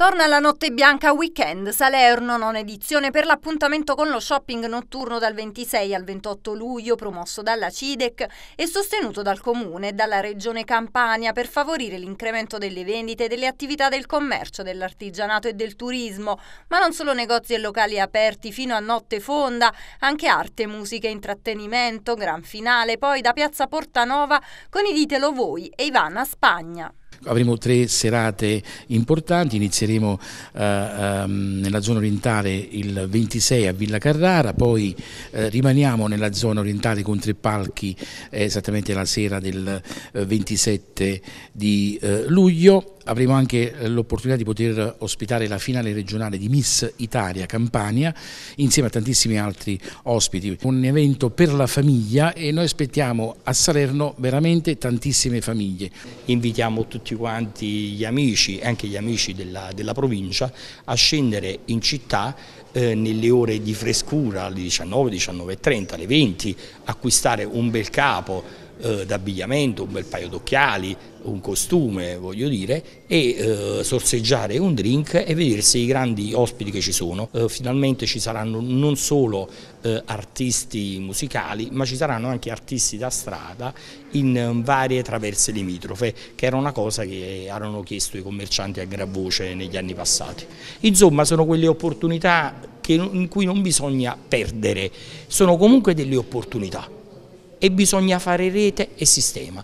Torna la notte bianca weekend, Salerno, non edizione per l'appuntamento con lo shopping notturno dal 26 al 28 luglio, promosso dalla CIDEC e sostenuto dal Comune e dalla Regione Campania per favorire l'incremento delle vendite e delle attività del commercio, dell'artigianato e del turismo, ma non solo negozi e locali aperti fino a notte fonda, anche arte, musica e intrattenimento, gran finale, poi da Piazza Portanova con i Ditelo Voi e Ivana Spagna. Avremo tre serate importanti, inizieremo eh, ehm, nella zona orientale il 26 a Villa Carrara, poi eh, rimaniamo nella zona orientale con tre palchi eh, esattamente la sera del 27 eh, di eh, luglio. Avremo anche l'opportunità di poter ospitare la finale regionale di Miss Italia Campania insieme a tantissimi altri ospiti. Un evento per la famiglia e noi aspettiamo a Salerno veramente tantissime famiglie. Invitiamo tutti tutti quanti gli amici e anche gli amici della, della, provincia a scendere in città eh, nelle ore di frescura alle 19, 19.30, alle 20, acquistare un bel capo, eh, d'abbigliamento, un bel paio d'occhiali, un costume, voglio dire, e eh, sorseggiare un drink e vedere se i grandi ospiti che ci sono. Eh, finalmente ci saranno non solo eh, artisti musicali, ma ci saranno anche artisti da strada in ehm, varie traverse limitrofe, che era una cosa che erano chiesto i commercianti a gran voce negli anni passati. Insomma, sono quelle opportunità che, in cui non bisogna perdere, sono comunque delle opportunità e bisogna fare rete e sistema.